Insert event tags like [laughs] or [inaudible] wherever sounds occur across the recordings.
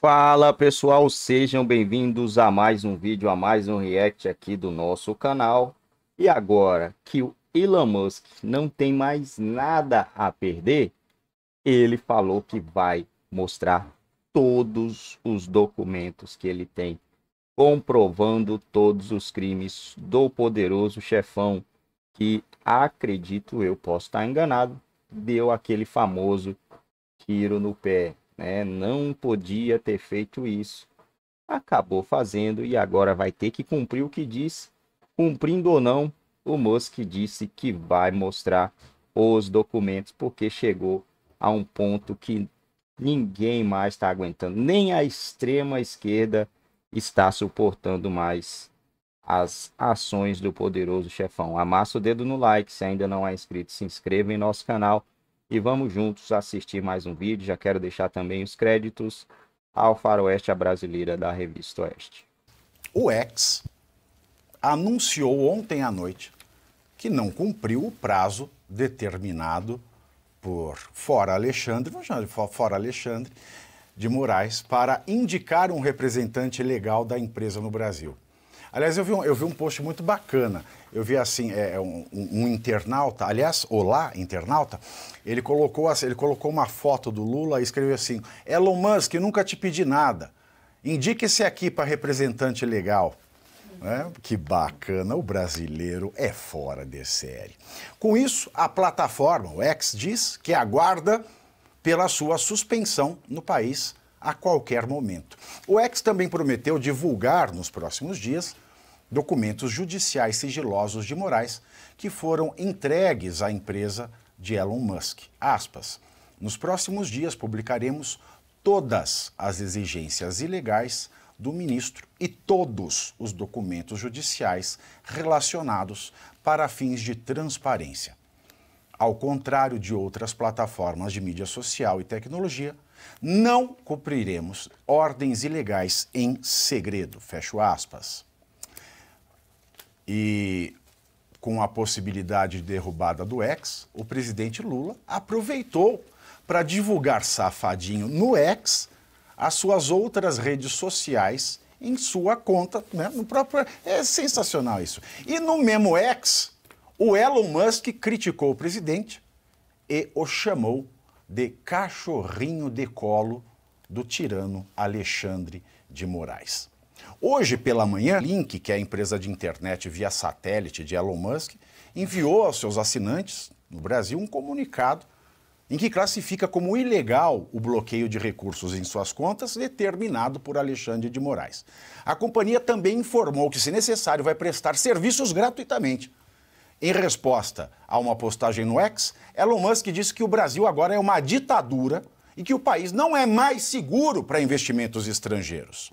Fala pessoal, sejam bem-vindos a mais um vídeo, a mais um react aqui do nosso canal. E agora que o Elon Musk não tem mais nada a perder, ele falou que vai mostrar todos os documentos que ele tem comprovando todos os crimes do poderoso chefão que acredito eu posso estar enganado, deu aquele famoso tiro no pé né? Não podia ter feito isso. Acabou fazendo e agora vai ter que cumprir o que disse. Cumprindo ou não, o Musk disse que vai mostrar os documentos porque chegou a um ponto que ninguém mais está aguentando, nem a extrema esquerda está suportando mais as ações do poderoso chefão. Amassa o dedo no like, se ainda não é inscrito, se inscreva em nosso canal e vamos juntos assistir mais um vídeo. Já quero deixar também os créditos ao Faroeste a Brasileira da Revista Oeste. O ex anunciou ontem à noite que não cumpriu o prazo determinado por Fora Alexandre, vamos chamar de Fora Alexandre de Moraes, para indicar um representante legal da empresa no Brasil. Aliás, eu vi um, eu vi um post muito bacana. Eu vi assim, é, é um, um internauta, aliás, olá, internauta, ele colocou, ele colocou uma foto do Lula e escreveu assim: Elon Musk, nunca te pedi nada. Indique esse aqui para representante legal. É, que bacana, o brasileiro é fora de série. Com isso, a plataforma, o X, diz que aguarda pela sua suspensão no país a qualquer momento. O ex também prometeu divulgar nos próximos dias documentos judiciais sigilosos de Moraes que foram entregues à empresa de Elon Musk. Aspas. Nos próximos dias publicaremos todas as exigências ilegais do ministro e todos os documentos judiciais relacionados para fins de transparência. Ao contrário de outras plataformas de mídia social e tecnologia, não cumpriremos ordens ilegais em segredo, fecho aspas. E com a possibilidade de derrubada do ex, o presidente Lula aproveitou para divulgar safadinho no ex as suas outras redes sociais em sua conta, né, no próprio é sensacional isso. E no mesmo ex, o Elon Musk criticou o presidente e o chamou de cachorrinho de colo do tirano Alexandre de Moraes. Hoje pela manhã, Link, que é a empresa de internet via satélite de Elon Musk, enviou aos seus assinantes no Brasil um comunicado em que classifica como ilegal o bloqueio de recursos em suas contas determinado por Alexandre de Moraes. A companhia também informou que, se necessário, vai prestar serviços gratuitamente em resposta a uma postagem no X, Elon Musk disse que o Brasil agora é uma ditadura e que o país não é mais seguro para investimentos estrangeiros.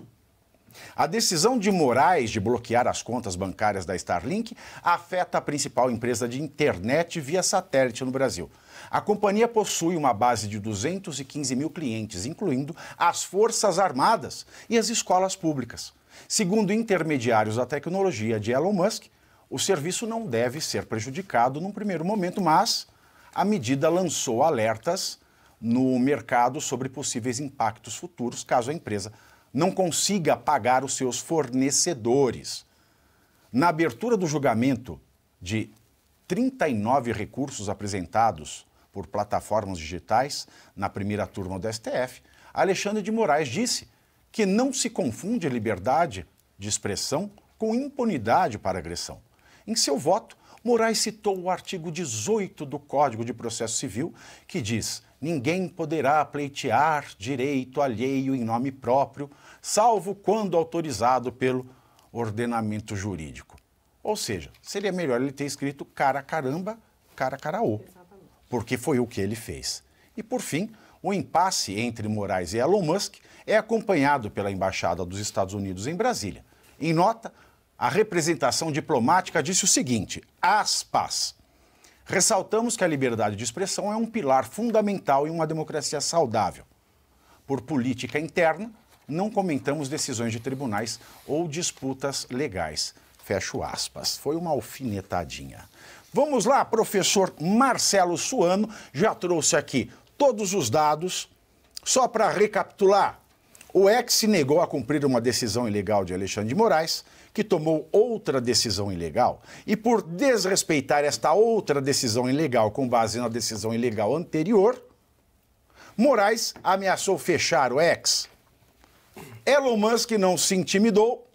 A decisão de Moraes de bloquear as contas bancárias da Starlink afeta a principal empresa de internet via satélite no Brasil. A companhia possui uma base de 215 mil clientes, incluindo as Forças Armadas e as escolas públicas. Segundo intermediários da tecnologia de Elon Musk, o serviço não deve ser prejudicado num primeiro momento, mas a medida lançou alertas no mercado sobre possíveis impactos futuros caso a empresa não consiga pagar os seus fornecedores. Na abertura do julgamento de 39 recursos apresentados por plataformas digitais na primeira turma do STF, Alexandre de Moraes disse que não se confunde liberdade de expressão com impunidade para agressão. Em seu voto, Moraes citou o artigo 18 do Código de Processo Civil, que diz: ninguém poderá pleitear direito alheio em nome próprio, salvo quando autorizado pelo ordenamento jurídico. Ou seja, seria melhor ele ter escrito cara caramba, cara caraô, porque foi o que ele fez. E por fim, o impasse entre Moraes e Elon Musk é acompanhado pela embaixada dos Estados Unidos em Brasília. Em nota, a representação diplomática disse o seguinte: aspas. Ressaltamos que a liberdade de expressão é um pilar fundamental em uma democracia saudável. Por política interna, não comentamos decisões de tribunais ou disputas legais. Fecho aspas. Foi uma alfinetadinha. Vamos lá, professor Marcelo Suano já trouxe aqui todos os dados. Só para recapitular, o ex negou a cumprir uma decisão ilegal de Alexandre de Moraes que tomou outra decisão ilegal e, por desrespeitar esta outra decisão ilegal com base na decisão ilegal anterior, Moraes ameaçou fechar o ex. Elon Musk não se intimidou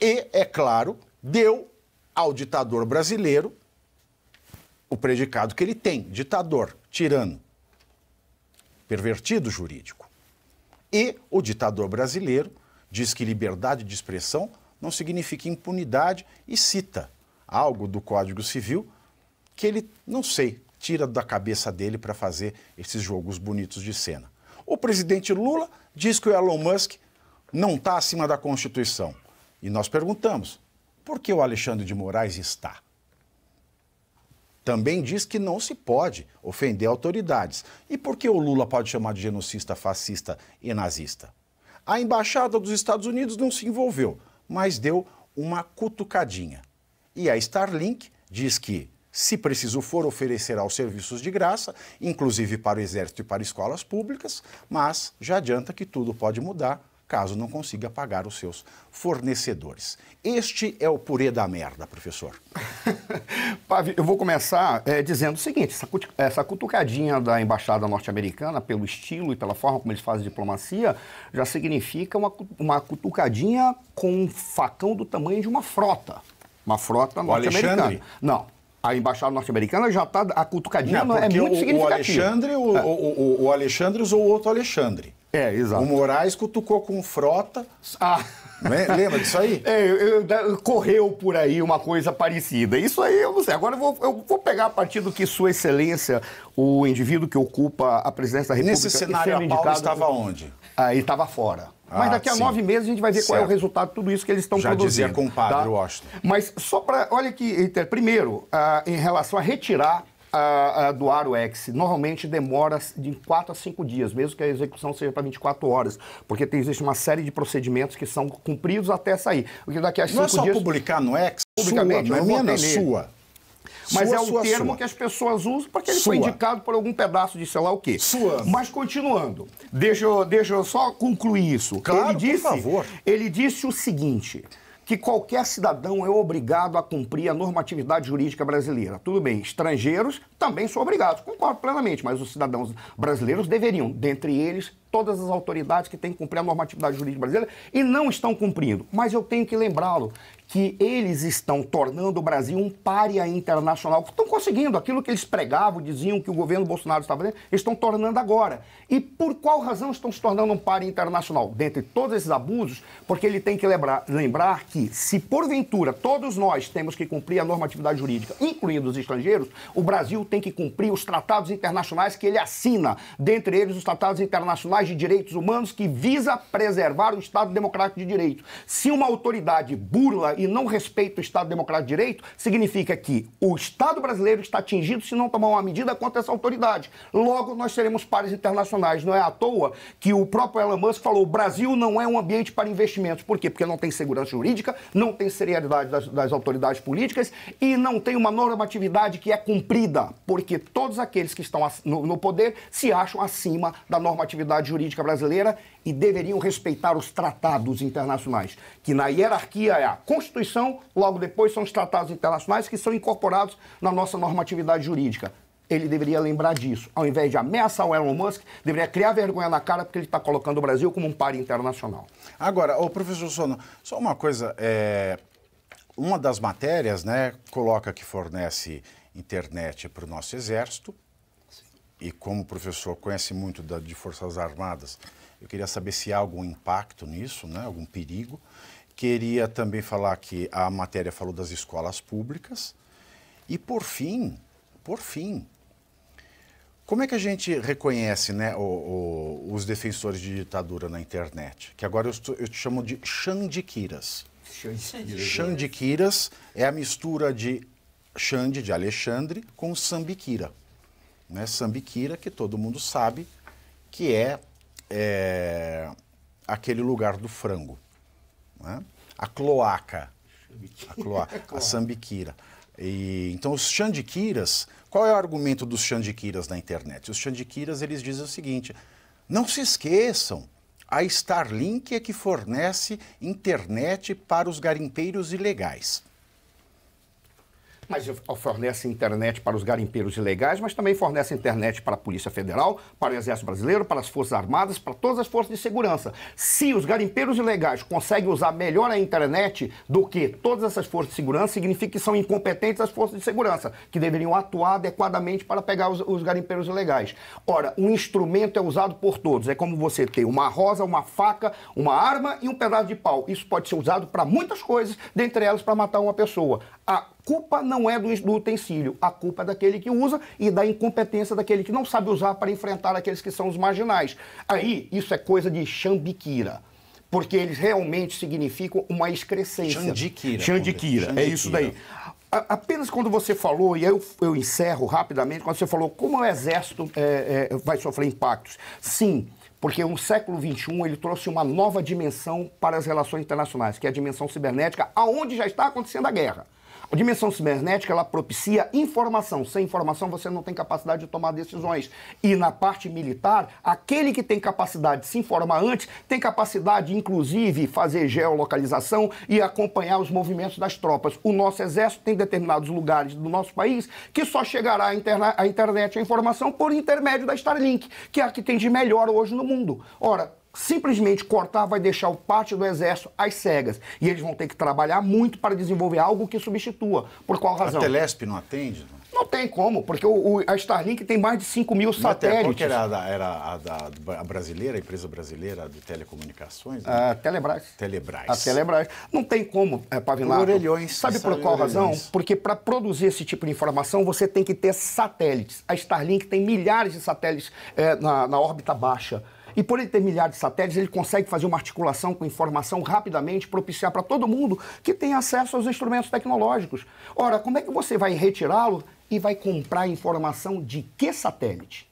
e, é claro, deu ao ditador brasileiro o predicado que ele tem: ditador, tirano, pervertido jurídico. E o ditador brasileiro diz que liberdade de expressão não significa impunidade e cita algo do Código Civil que ele, não sei, tira da cabeça dele para fazer esses jogos bonitos de cena. O presidente Lula diz que o Elon Musk não está acima da Constituição. E nós perguntamos, por que o Alexandre de Moraes está? Também diz que não se pode ofender autoridades. E por que o Lula pode chamar de genocida, fascista e nazista? A embaixada dos Estados Unidos não se envolveu mas deu uma cutucadinha. E a Starlink diz que, se preciso for, oferecerá os serviços de graça, inclusive para o Exército e para escolas públicas, mas já adianta que tudo pode mudar caso não consiga pagar os seus fornecedores. Este é o purê da merda, professor. [laughs] Pavi, eu vou começar é, dizendo o seguinte: essa cutucadinha da embaixada norte-americana, pelo estilo e pela forma como eles fazem diplomacia, já significa uma, uma cutucadinha com um facão do tamanho de uma frota. Uma frota norte-americana. Não, a embaixada norte-americana já está a cutucadinha não, é muito o, significativa. O Alexandre, o, é. o, o, o Alexandre usou outro Alexandre. É, exato. O Moraes cutucou com frota. Ah. Né? Lembra disso aí? É, eu, eu, correu por aí uma coisa parecida. Isso aí eu não sei. Agora eu vou, eu vou, pegar a partir do que Sua Excelência, o indivíduo que ocupa a presidência da República. Nesse cenário, a Paula estava por... onde? Aí ah, estava fora. Mas ah, daqui a nove meses a gente vai ver certo. qual é o resultado de tudo isso que eles estão Já produzindo. Já dizia padre tá? Washington. Mas só para... Olha que... Primeiro, ah, em relação a retirar a, a, o ex normalmente demora de 4 a 5 dias, mesmo que a execução seja para 24 horas, porque tem, existe uma série de procedimentos que são cumpridos até sair. que daqui a 5 dias. Não é só dias, publicar no ex publicamente, sua, não é, é minha, sua. Mas sua, é o sua, termo sua. que as pessoas usam porque ele foi indicado por algum pedaço de sei lá o quê. Sua. Mas continuando, deixa eu, deixa eu só concluir isso. Claro, ele disse, por favor. Ele disse o seguinte: que qualquer cidadão é obrigado a cumprir a normatividade jurídica brasileira. Tudo bem, estrangeiros também são obrigados, concordo plenamente, mas os cidadãos brasileiros deveriam, dentre eles, todas as autoridades que têm que cumprir a normatividade jurídica brasileira e não estão cumprindo. Mas eu tenho que lembrá-lo que eles estão tornando o Brasil um pária internacional. Estão conseguindo aquilo que eles pregavam, diziam que o governo Bolsonaro estava fazendo, estão tornando agora. E por qual razão estão se tornando um pária internacional? Dentre todos esses abusos, porque ele tem que lembrar, lembrar que, se porventura todos nós temos que cumprir a normatividade jurídica, incluindo os estrangeiros, o Brasil tem que cumprir os tratados internacionais que ele assina, dentre eles os tratados internacionais internacionais de direitos humanos que visa preservar o Estado democrático de direito. Se uma autoridade burla e não respeita o Estado democrático de direito, significa que o Estado brasileiro está atingido se não tomar uma medida contra essa autoridade. Logo, nós seremos pares internacionais. Não é à toa que o próprio Elon Musk falou: o Brasil não é um ambiente para investimentos. Por quê? Porque não tem segurança jurídica, não tem seriedade das, das autoridades políticas e não tem uma normatividade que é cumprida, porque todos aqueles que estão no, no poder se acham acima da normatividade jurídica brasileira e deveriam respeitar os tratados internacionais, que na hierarquia é a Constituição, logo depois são os tratados internacionais que são incorporados na nossa normatividade jurídica. Ele deveria lembrar disso. Ao invés de ameaçar o Elon Musk, deveria criar vergonha na cara porque ele está colocando o Brasil como um par internacional. Agora, o professor Sono, só uma coisa. É... Uma das matérias né, coloca que fornece internet para o nosso exército, e como o professor conhece muito da, de Forças Armadas, eu queria saber se há algum impacto nisso, né, algum perigo. Queria também falar que a matéria falou das escolas públicas. E por fim, por fim, como é que a gente reconhece né, o, o, os defensores de ditadura na internet? Que agora eu, estou, eu te chamo de xandiquiras. Xandiquiras. é a mistura de Xande, de Alexandre, com sambiquira né? Sambiquira, que todo mundo sabe que é, é aquele lugar do frango. Né? A cloaca. A, [laughs] a sambiquira. E, então, os xandiquiras, qual é o argumento dos xandiquiras na internet? Os xandiquiras, eles dizem o seguinte, não se esqueçam, a Starlink é que fornece internet para os garimpeiros ilegais. Mas fornece internet para os garimpeiros ilegais, mas também fornece internet para a Polícia Federal, para o Exército Brasileiro, para as Forças Armadas, para todas as forças de segurança. Se os garimpeiros ilegais conseguem usar melhor a internet do que todas essas forças de segurança, significa que são incompetentes as forças de segurança, que deveriam atuar adequadamente para pegar os, os garimpeiros ilegais. Ora, um instrumento é usado por todos. É como você ter uma rosa, uma faca, uma arma e um pedaço de pau. Isso pode ser usado para muitas coisas, dentre elas para matar uma pessoa. A ah, culpa não é do, do utensílio, a culpa é daquele que usa e da incompetência daquele que não sabe usar para enfrentar aqueles que são os marginais. Aí, isso é coisa de chambiquira porque eles realmente significam uma excrescência. Xandiquira. Xandiquira, é isso daí. A, apenas quando você falou, e eu, eu encerro rapidamente, quando você falou como o exército é, é, vai sofrer impactos. Sim, porque o século XXI ele trouxe uma nova dimensão para as relações internacionais, que é a dimensão cibernética, aonde já está acontecendo a guerra. A dimensão cibernética ela propicia informação. Sem informação você não tem capacidade de tomar decisões. E na parte militar, aquele que tem capacidade de se informar antes tem capacidade, inclusive, fazer geolocalização e acompanhar os movimentos das tropas. O nosso exército tem determinados lugares do nosso país que só chegará à, interna- à internet a informação por intermédio da Starlink, que é a que tem de melhor hoje no mundo. Ora, simplesmente cortar vai deixar o parte do exército às cegas. E eles vão ter que trabalhar muito para desenvolver algo que substitua. Por qual razão? A Telesp não atende? Não, não tem como, porque o, o, a Starlink tem mais de 5 mil Mas satélites. Qual que era, a, da, era a, da, a brasileira, a empresa brasileira de telecomunicações? Né? A Telebrás. Telebrás. A Telebrás. Não tem como, é, Pavinato. Orelhões. Sabe por qual razão? Porque para produzir esse tipo de informação, você tem que ter satélites. A Starlink tem milhares de satélites é, na, na órbita baixa. E por ele ter milhares de satélites, ele consegue fazer uma articulação com informação rapidamente, propiciar para todo mundo que tem acesso aos instrumentos tecnológicos. Ora, como é que você vai retirá-lo e vai comprar informação de que satélite?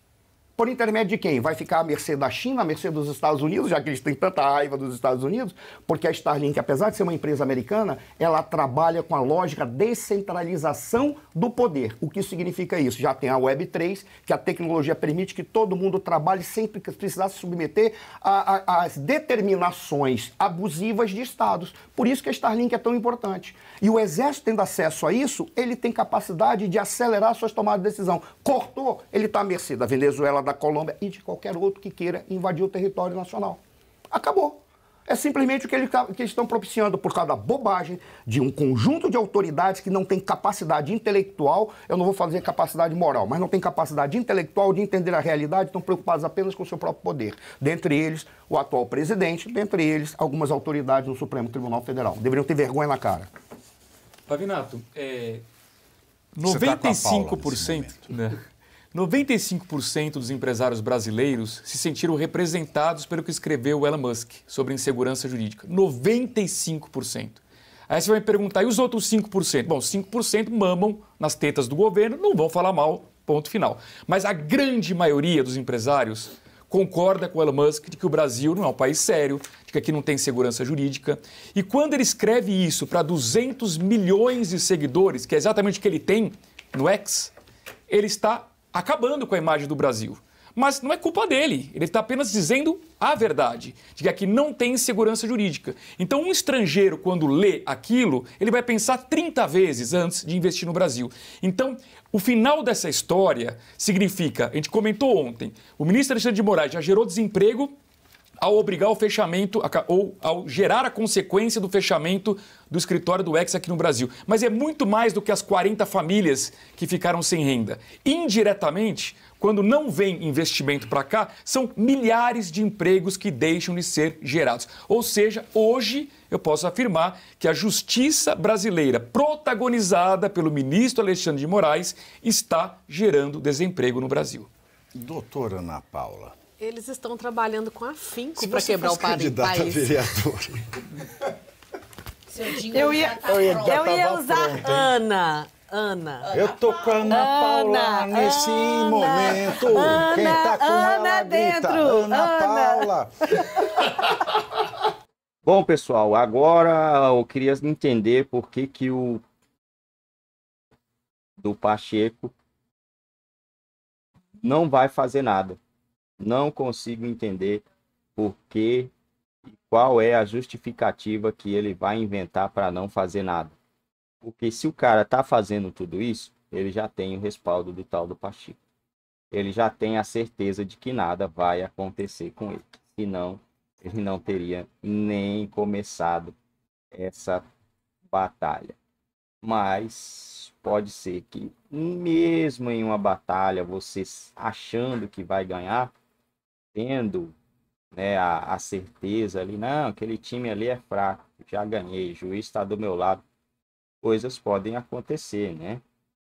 Por intermédio de quem? Vai ficar à mercê da China, à mercê dos Estados Unidos, já que eles têm tanta raiva dos Estados Unidos, porque a Starlink, apesar de ser uma empresa americana, ela trabalha com a lógica descentralização do poder. O que significa isso? Já tem a Web3, que a tecnologia permite que todo mundo trabalhe sem precisar se submeter às determinações abusivas de estados. Por isso que a Starlink é tão importante. E o Exército, tendo acesso a isso, ele tem capacidade de acelerar suas tomadas de decisão. Cortou, ele está à mercê da Venezuela da Colômbia e de qualquer outro que queira invadir o território nacional. Acabou. É simplesmente o que, tá, que eles estão propiciando por causa da bobagem de um conjunto de autoridades que não tem capacidade intelectual, eu não vou fazer capacidade moral, mas não tem capacidade intelectual de entender a realidade, estão preocupados apenas com o seu próprio poder. Dentre eles, o atual presidente, dentre eles, algumas autoridades no Supremo Tribunal Federal. Deveriam ter vergonha na cara. Pavinato, é... 95%. Tá né? [laughs] 95% dos empresários brasileiros se sentiram representados pelo que escreveu Elon Musk sobre insegurança jurídica. 95%. Aí você vai me perguntar, e os outros 5%? Bom, 5% mamam nas tetas do governo, não vão falar mal, ponto final. Mas a grande maioria dos empresários concorda com Elon Musk de que o Brasil não é um país sério, de que aqui não tem segurança jurídica. E quando ele escreve isso para 200 milhões de seguidores, que é exatamente o que ele tem no X, ele está acabando com a imagem do Brasil. Mas não é culpa dele, ele está apenas dizendo a verdade, de que aqui não tem segurança jurídica. Então, um estrangeiro, quando lê aquilo, ele vai pensar 30 vezes antes de investir no Brasil. Então, o final dessa história significa, a gente comentou ontem, o ministro Alexandre de Moraes já gerou desemprego ao obrigar o fechamento ou ao gerar a consequência do fechamento do escritório do Ex aqui no Brasil. Mas é muito mais do que as 40 famílias que ficaram sem renda. Indiretamente, quando não vem investimento para cá, são milhares de empregos que deixam de ser gerados. Ou seja, hoje eu posso afirmar que a justiça brasileira, protagonizada pelo ministro Alexandre de Moraes, está gerando desemprego no Brasil. Doutora Ana Paula, eles estão trabalhando com afinco para quebrar o país. a vereador. eu ia, tá eu ia, eu ia usar pronto, Ana. Ana. Eu tô com a Ana Paula nesse Ana, momento. Ana, Quem tá com Ana ela dentro? Ana, Ana Paula. [laughs] Bom, pessoal, agora eu queria entender por que que o do Pacheco não vai fazer nada. Não consigo entender por que e qual é a justificativa que ele vai inventar para não fazer nada. Porque se o cara está fazendo tudo isso, ele já tem o respaldo do tal do Pacheco Ele já tem a certeza de que nada vai acontecer com ele. Senão, ele não teria nem começado essa batalha. Mas pode ser que, mesmo em uma batalha, você achando que vai ganhar, tendo né, a, a certeza ali, não, aquele time ali é fraco, já ganhei, o juiz está do meu lado, coisas podem acontecer, né?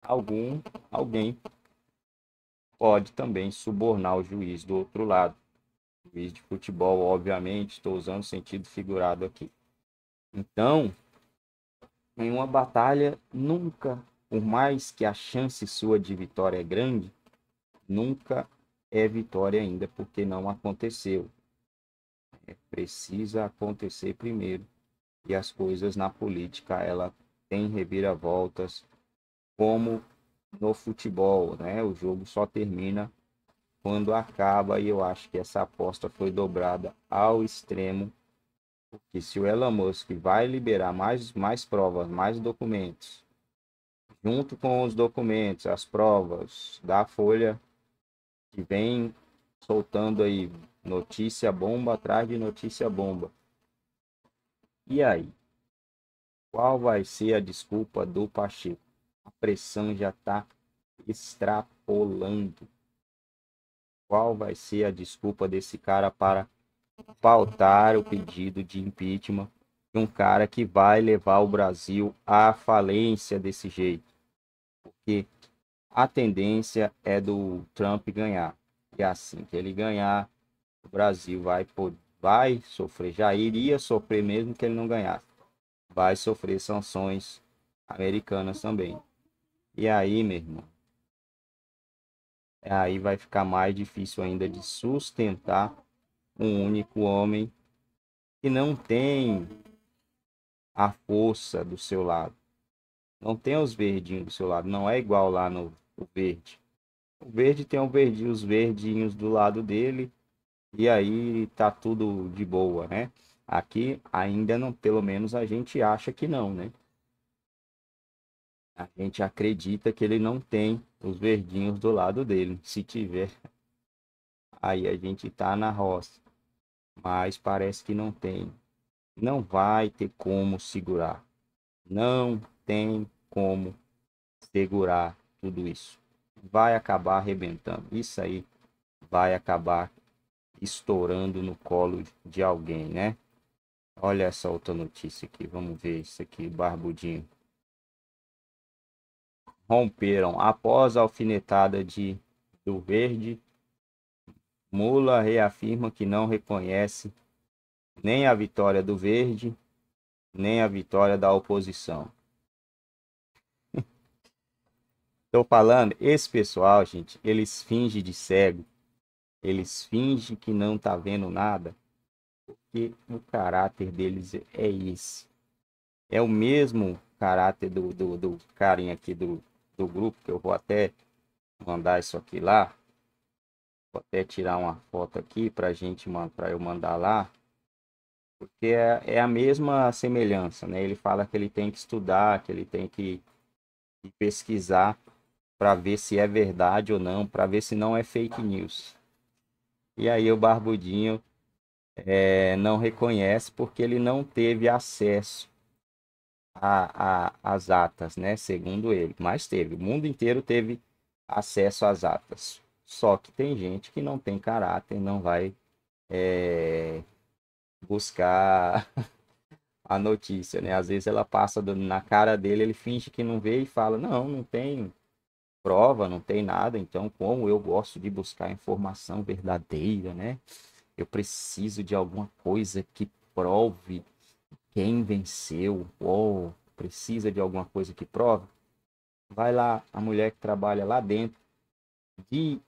Algum, alguém pode também subornar o juiz do outro lado. Juiz de futebol, obviamente, estou usando sentido figurado aqui. Então, em uma batalha, nunca, por mais que a chance sua de vitória é grande, nunca é vitória ainda, porque não aconteceu. É, precisa acontecer primeiro. E as coisas na política, ela tem reviravoltas, como no futebol, né? O jogo só termina quando acaba e eu acho que essa aposta foi dobrada ao extremo, porque se o Elon Musk vai liberar mais mais provas, mais documentos, junto com os documentos, as provas da folha que vem soltando aí notícia bomba atrás de notícia bomba. E aí? Qual vai ser a desculpa do Pacheco? A pressão já está extrapolando. Qual vai ser a desculpa desse cara para pautar o pedido de impeachment de um cara que vai levar o Brasil à falência desse jeito? Porque a tendência é do Trump ganhar. E assim que ele ganhar, o Brasil vai, vai sofrer, já iria sofrer mesmo que ele não ganhasse. Vai sofrer sanções americanas também. E aí, meu irmão, é aí vai ficar mais difícil ainda de sustentar um único homem que não tem a força do seu lado. Não tem os verdinhos do seu lado. Não é igual lá no o verde. O verde tem um verde, os verdinhos do lado dele, e aí tá tudo de boa, né? Aqui ainda não, pelo menos a gente acha que não, né? A gente acredita que ele não tem os verdinhos do lado dele. Se tiver, [laughs] aí a gente tá na roça. Mas parece que não tem. Não vai ter como segurar. Não tem como segurar tudo isso. Vai acabar arrebentando. Isso aí vai acabar estourando no colo de alguém, né? Olha essa outra notícia aqui. Vamos ver isso aqui, barbudinho. Romperam após a alfinetada de do Verde. Mula reafirma que não reconhece nem a vitória do Verde, nem a vitória da oposição. Estou falando, esse pessoal, gente, eles fingem de cego. Eles fingem que não tá vendo nada. Porque o caráter deles é esse. É o mesmo caráter do, do, do carinha aqui do, do grupo, que eu vou até mandar isso aqui lá. Vou até tirar uma foto aqui pra gente, para eu mandar lá. Porque é, é a mesma semelhança, né? Ele fala que ele tem que estudar, que ele tem que pesquisar para ver se é verdade ou não, para ver se não é fake news. E aí o Barbudinho é, não reconhece porque ele não teve acesso às atas, né? Segundo ele, mas teve. O mundo inteiro teve acesso às atas. Só que tem gente que não tem caráter, não vai é, buscar [laughs] a notícia, né? Às vezes ela passa na cara dele, ele finge que não vê e fala: Não, não tem, prova, não tem nada. Então, como eu gosto de buscar informação verdadeira, né? Eu preciso de alguma coisa que prove quem venceu. Ou precisa de alguma coisa que prove. Vai lá, a mulher que trabalha lá dentro, que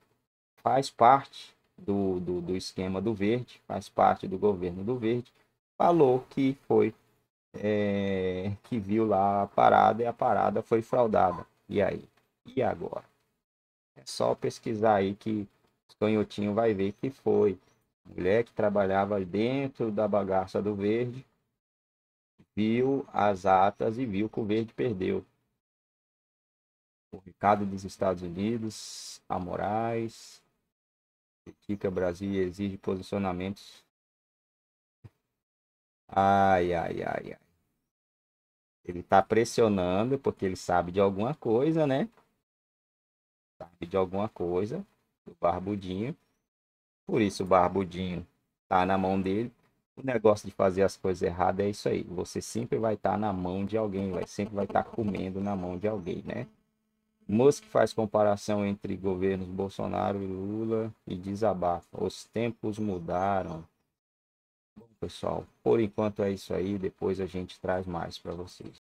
faz parte do, do, do esquema do verde, faz parte do governo do verde, falou que foi é, que viu lá a parada e a parada foi fraudada. E aí? e agora. É só pesquisar aí que o canhotinhos vai ver que foi. Mulher que trabalhava dentro da bagaça do verde, viu as atas e viu que o verde perdeu. O Ricardo dos Estados Unidos, a Moraes, critica Brasil e exige posicionamentos. Ai, ai, ai, ai. Ele está pressionando porque ele sabe de alguma coisa, né? sabe de alguma coisa do Barbudinho. Por isso o Barbudinho tá na mão dele. O negócio de fazer as coisas erradas é isso aí. Você sempre vai estar tá na mão de alguém, vai sempre vai estar tá comendo na mão de alguém, né? Musk faz comparação entre governos Bolsonaro e Lula e desabafa. Os tempos mudaram. Bom, pessoal, por enquanto é isso aí. Depois a gente traz mais para vocês.